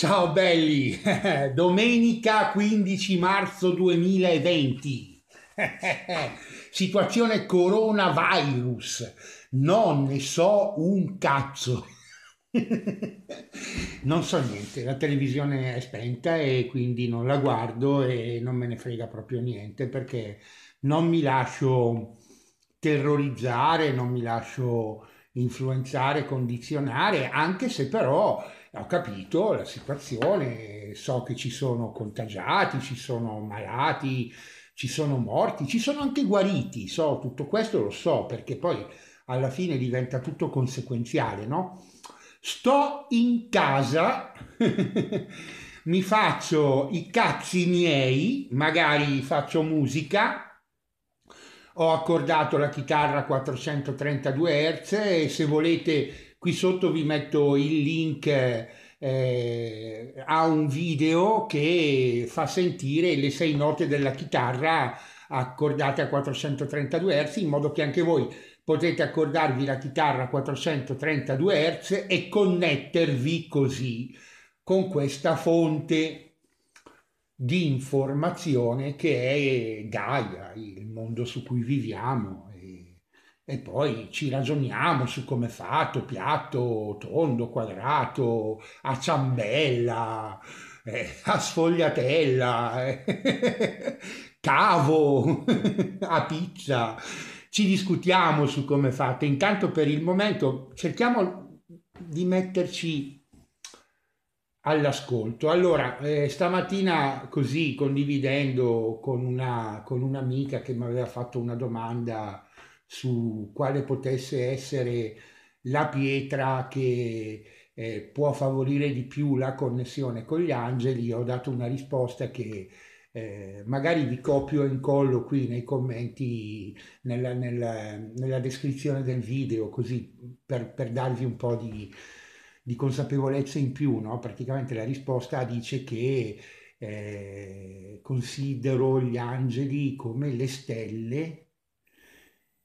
Ciao belli, domenica 15 marzo 2020. Situazione coronavirus. Non ne so un cazzo. non so niente, la televisione è spenta e quindi non la guardo e non me ne frega proprio niente perché non mi lascio terrorizzare, non mi lascio influenzare, condizionare, anche se però ho capito la situazione, so che ci sono contagiati, ci sono malati, ci sono morti, ci sono anche guariti, so tutto questo lo so perché poi alla fine diventa tutto conseguenziale, no? Sto in casa, mi faccio i cazzi miei, magari faccio musica, ho accordato la chitarra a 432 Hz e se volete qui sotto vi metto il link eh, a un video che fa sentire le sei note della chitarra accordate a 432 Hz in modo che anche voi potete accordarvi la chitarra a 432 Hz e connettervi così con questa fonte di informazione che è Gaia, il mondo su cui viviamo. E, e poi ci ragioniamo su come è fatto, piatto, tondo, quadrato, a ciambella, eh, a sfogliatella, eh, cavo, a pizza. Ci discutiamo su come è fatto. Intanto per il momento cerchiamo di metterci all'ascolto. Allora, eh, stamattina così condividendo con, una, con un'amica che mi aveva fatto una domanda su quale potesse essere la pietra che eh, può favorire di più la connessione con gli angeli, ho dato una risposta che eh, magari vi copio e incollo qui nei commenti, nella, nella, nella descrizione del video, così per, per darvi un po' di, di consapevolezza in più, no? praticamente la risposta dice che eh, considero gli angeli come le stelle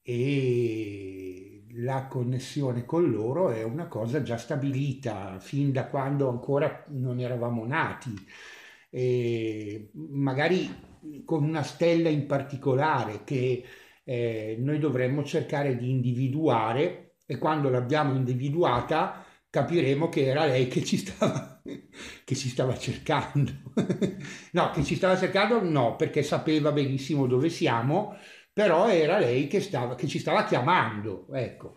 e la connessione con loro è una cosa già stabilita fin da quando ancora non eravamo nati. E magari con una stella in particolare che eh, noi dovremmo cercare di individuare e quando l'abbiamo individuata capiremo che era lei che ci stava, che ci stava cercando. no, che ci stava cercando no, perché sapeva benissimo dove siamo, però era lei che, stava, che ci stava chiamando, ecco.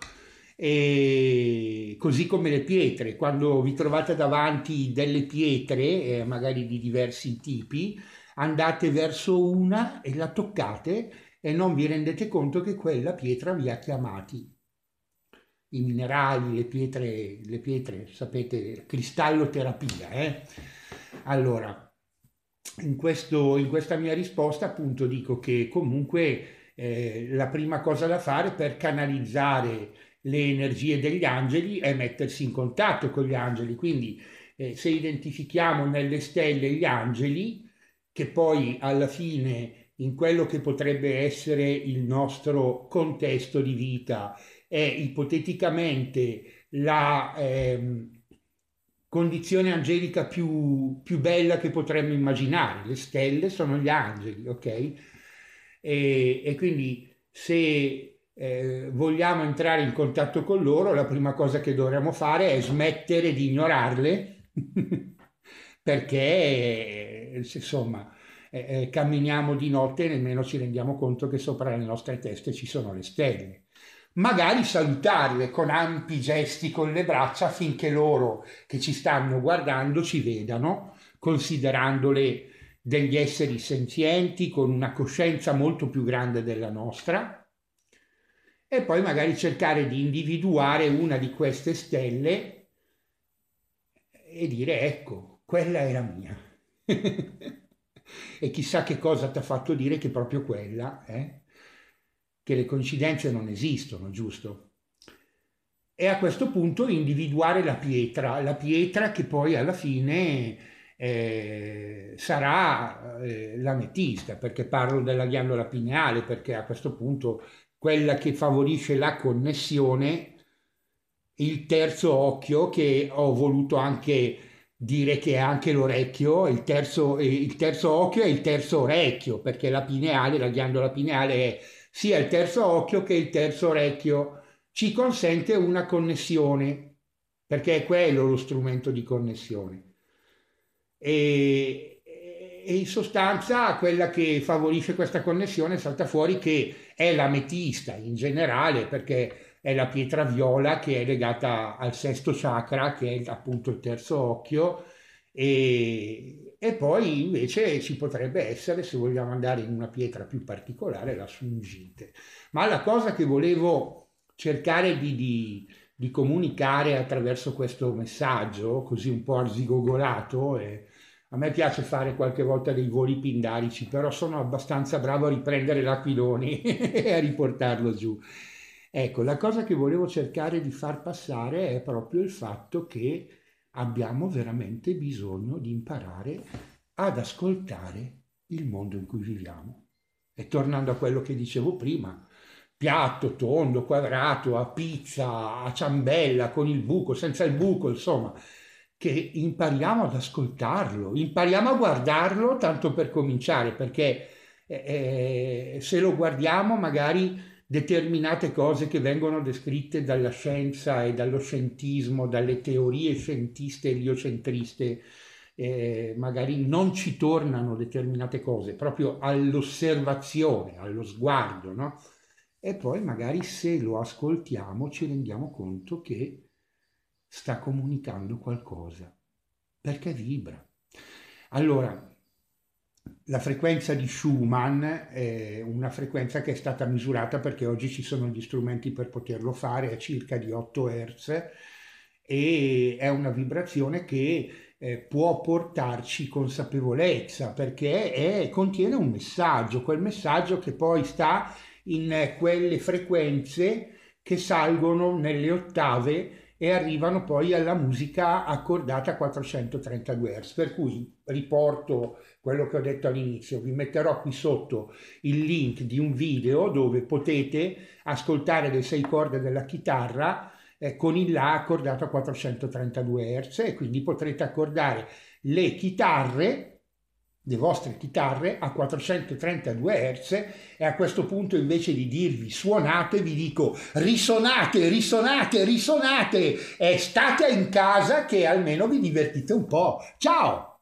E così come le pietre, quando vi trovate davanti delle pietre, eh, magari di diversi tipi, andate verso una e la toccate e non vi rendete conto che quella pietra vi ha chiamati i minerali, le pietre, le pietre sapete, cristalloterapia. Eh? Allora, in, questo, in questa mia risposta appunto dico che comunque eh, la prima cosa da fare per canalizzare le energie degli angeli è mettersi in contatto con gli angeli, quindi eh, se identifichiamo nelle stelle gli angeli, che poi alla fine in quello che potrebbe essere il nostro contesto di vita. È ipoteticamente la ehm, condizione angelica più, più, bella che potremmo immaginare. Le stelle sono gli angeli, ok? E, e quindi se eh, vogliamo entrare in contatto con loro, la prima cosa che dovremmo fare è smettere di ignorarle, perché eh, insomma eh, eh, camminiamo di notte e nemmeno ci rendiamo conto che sopra le nostre teste ci sono le stelle. Magari salutarle con ampi gesti con le braccia affinché loro che ci stanno guardando ci vedano, considerandole degli esseri senzienti con una coscienza molto più grande della nostra e poi magari cercare di individuare una di queste stelle e dire ecco, quella è la mia. e chissà che cosa ti ha fatto dire che proprio quella, eh? che le coincidenze non esistono, giusto? E a questo punto individuare la pietra, la pietra che poi alla fine eh, sarà eh, l'ametista, perché parlo della ghiandola pineale, perché a questo punto quella che favorisce la connessione, il terzo occhio che ho voluto anche dire che è anche l'orecchio, il terzo, eh, il terzo occhio e il terzo orecchio, perché la pineale, la ghiandola pineale è sia il terzo occhio che il terzo orecchio, ci consente una connessione, perché è quello lo strumento di connessione. E, e in sostanza quella che favorisce questa connessione salta fuori che è l'ametista in generale, perché è la pietra viola che è legata al sesto chakra, che è appunto il terzo occhio, e, e poi invece ci potrebbe essere, se vogliamo andare in una pietra più particolare, la sfungite. Ma la cosa che volevo cercare di, di, di comunicare attraverso questo messaggio, così un po' arzigogolato, e, a me piace fare qualche volta dei voli pindarici, però sono abbastanza bravo a riprendere l'aquilone e a riportarlo giù. Ecco, la cosa che volevo cercare di far passare è proprio il fatto che abbiamo veramente bisogno di imparare ad ascoltare il mondo in cui viviamo. E tornando a quello che dicevo prima, piatto, tondo, quadrato, a pizza, a ciambella, con il buco, senza il buco, insomma, che impariamo ad ascoltarlo, impariamo a guardarlo tanto per cominciare, perché eh, eh se lo guardiamo magari determinate cose che vengono descritte dalla scienza e dallo scientismo, dalle teorie scientiste e liocentriste, eh, magari non ci tornano determinate cose, proprio all'osservazione, allo sguardo, no? E poi magari se lo ascoltiamo ci rendiamo conto che sta comunicando qualcosa, perché vibra. Allora, la frequenza di Schumann è una frequenza che è stata misurata perché oggi ci sono gli strumenti per poterlo fare, è circa di 8 Hz e è una vibrazione che eh, può portarci consapevolezza perché è, contiene un messaggio, quel messaggio che poi sta in eh, quelle frequenze che salgono nelle ottave e arrivano poi alla musica accordata a 432 Hz. Per cui riporto quello che ho detto all'inizio, vi metterò qui sotto il link di un video dove potete ascoltare le sei corde della chitarra eh, con il La accordato a 432 Hz e quindi potrete accordare le chitarre le vostre chitarre a 432 Hz e a questo punto invece di dirvi suonate vi dico risonate, risonate, risonate e state in casa che almeno vi divertite un po'. Ciao!